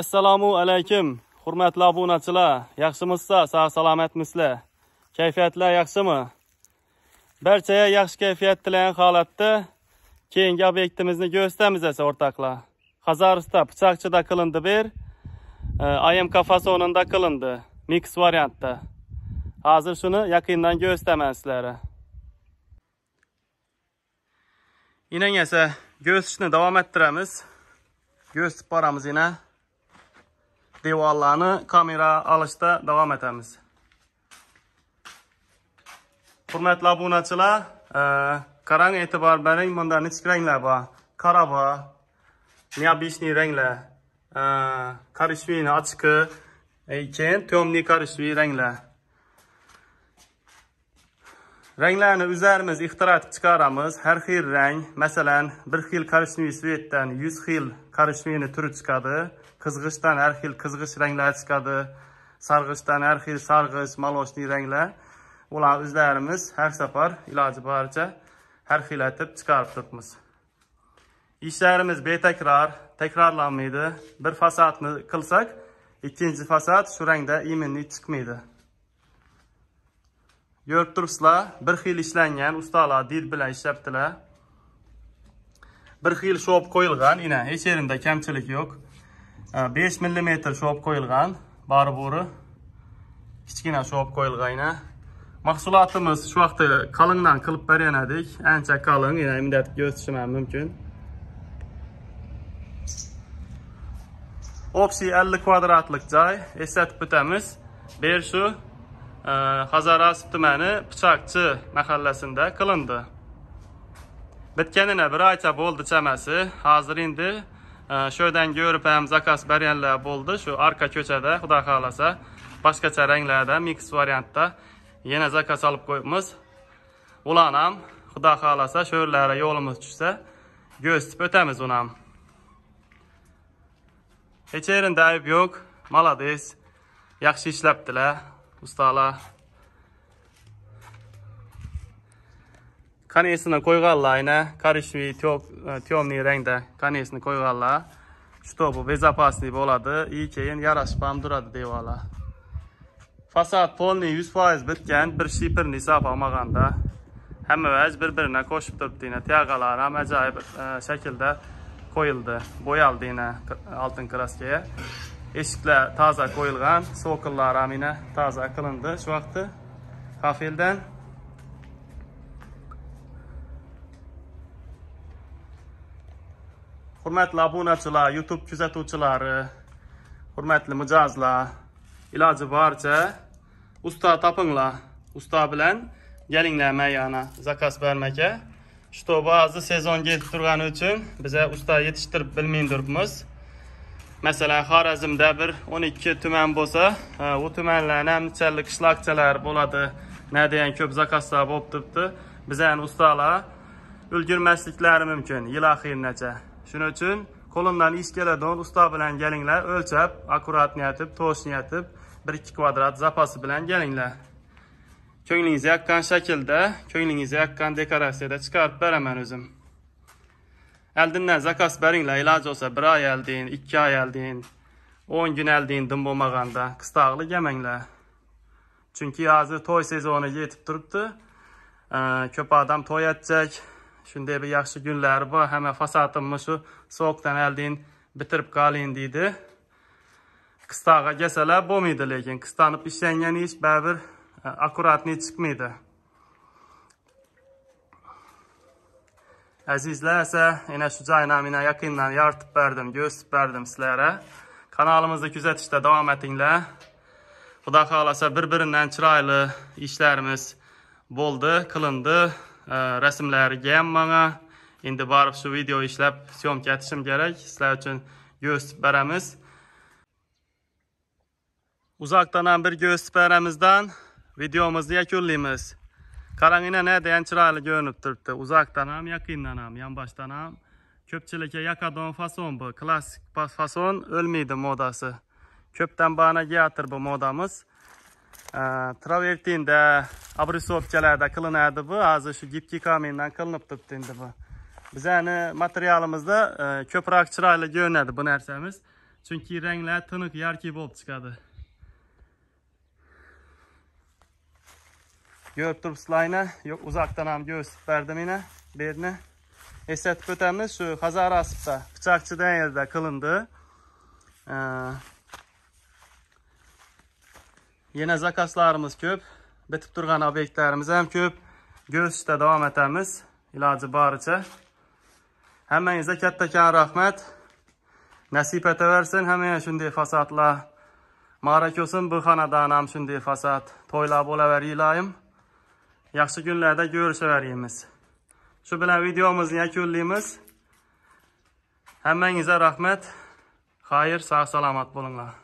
assalomu alaykum hurmatli obunachilar yaxshimisizlar sog' salomatmisizlar kayfiyatlar yaxshimi barchaga yaxshi kayfiyat tilagan holatda keyingi obyektimizni ko'rsatamiz esa o'rtoqlar hazarisda pichoqchida qilindi bir e, amk fasonida qilindi mix variantda hozir shuni yaqindan ko'rsataman sizlarga inan esa go'sishni davom ettiramiz go'sitib boramiz yana divarlarını kamera alışta devam etemiz. Hürmetli abunachilar, e, qarang e'tibor bering bunda nechik ranglar bor. Qora bor, необычный ranglar, e, korishvini ochiqi, e, keyin to'mli korishviy ranglarni o'zlarimiz ixtiro etib chiqaramiz har xil rang masalan bir xil коричневый svetdan 100 xil коричневыйni turi chiqadi Qizg'ishdan har xil qizg'ish ranglar chiqadi sarg'ishdan har xil sarg'ish молочный ranglar ularni o'zlarimiz har safar iloji boricha har xil atib chiqarib turibmiz ishlarimiz betakror takrorlanmaydi bir fasadni qilsak ikkinchi fasad shu rangda iminli chiqmaydi Yörüp turibsizlar bir xil ishlangan ustalar dil bilan ishlayaptilar bir xil şop olib qo'yilgan ina hech yerida kamchilik yo'q mm şop shu olib qo'yilgan baribiri kichkina shu olib qo'yilgan ina mahsulotimiz shu vaqtda qalingdan qilib berganadik ancha qalin ina imdat ko'rsatishim ham mumkin общий 50 kvadratlik joy eslatib o'tamiz berishu Xazaras э, tumani pichoqchi mahallasida qilindi bitganini bir oycha bo'ldi chamasi hozir endi shu yerdan ko'rib ham zakaz berganlar bo'ldi shu arka ko'chada xudo xohlasa boshqacha ranglarda mix variantda yana zakaz olib qo'yibmiz ularni ham xudo xohlasa shu yerlari yo'limiz tushsa ko'rsatib o'tamiz uni ham hech yerida ayb yo'q молодец yaxshi ishlabdilar ustalar kanisini qo'yganlar ayni коричневый темный rangda kanisini qo'yganlar чтобы безопасный bo'ladi i keyin yarashib ham turadi devorlar fasad polni 100% bitgan bir shiperni hisob olmaganda hamma vaz bir birine qo'shib turibdi yana tiyagalar ham ajoyib e, shaklda qo'yildi bo'yaldi yana e, oltin kraskaga eşikler toza qo'yilgan sokullar amina toza kılındı shu vakti hafeldan hurmatli obunachilar youtube kuzatuvchilari hurmatli mijozlar iloji boricha usta topinglar usta bilan gelinle meyana zakas vermeke. Şu ba'zi sezonga yetib turgani uchun bize usta yetishtirib bilmaydirmiz masalan xorazmda bir o'n ikki tuman bo'lsa e, u tumanlarni amnichalli qishloqchalar bo'ladi nadayan ko'p zakazlar bo'lib turibdi bizani ustalar ulgurmasliklari mumkin yil oxirigacha shuning uchun qo'limdan ish keladigan usta bilan kelinglar o'lchab akkuratni atib to'shni atib bir ikki kvadrat zapasi bilan kelinglar ko'nglingizga yoqqan shaklda ko'nglingizga yoqqan dekoratsiyada chiqarib beraman o'zim Əldindən zakas bərinlə ilac olsa bir ay əldin, iki ay əldin, 10 gün əldin dımbomağanda, qıstağlı gəmənlə. Çünki hazır toy sezonu yetib durubdu. Köp adam toy edəcək. Şimdi bir yaxşı günləri var. Həmə fasatımı şu soğuqdan əldin bitirib qalin deydi. Qıstağa gəsələr bu miydi, lakin qıstanıb işləyən iş bəbir akuratni çıxmıydı. Əzizlərsə, yenə Şücay naminə yaxından yar tıpərdim, göz tıpərdim sizlərə. Kanalımızda güzətişdə davam etinlə. Xuda xalasa bir-birindən çıraylı işlərimiz boldu, qılındı. Ə, rəsimləri gəyəm mənə. İndi barıb şu video işləb, siyom gətişim gərək. Sizlər üçün göz tıpərəmiz. Uzaqdanan bir göz tıpərəmizdən videomuzu yəkulləyimiz. Karanina ne deyen çırayla görünüp durdu. Uzaktan ham, yakından ham, yan baştan ham. Köpçülük'e yakadon fason bu. Klasik fason ölmeydi modası. Köpten bana giyatır bu modamız. E, ee, travertinde, abrisopçalarda kılınardı bu. Azı şu gipki kaminden kılınıp tuttuğundu bu. Biz yani materyalımızda e, köprak çırayla görünürdü bu nersemiz. Çünkü renkler tınık yarki bolup çıkadı. görüb turpslayını, yox uzaqdan ham göstərib bərdim yenə berini. Esət kötəmiz şu Hazar Asıbda bıçaqçıdan yerde qılındı. Ee, yenə zakaslarımız köp, bitib durğan obyektlərimiz həm köp. Göz de devam etəmiz ilacı barıca. Hemen kətdəkən rəhmət. Nəsib etə versin, hemen şimdi fasatla. Marakosun bu xanadanam şimdi fasat. Toyla bola ver ilayım. yaxshi kunlarda ko'rishaveraymiz shu bilan videomizni yakunlaymiz hammangizga rahmat xayr sog' salomat bo'linglar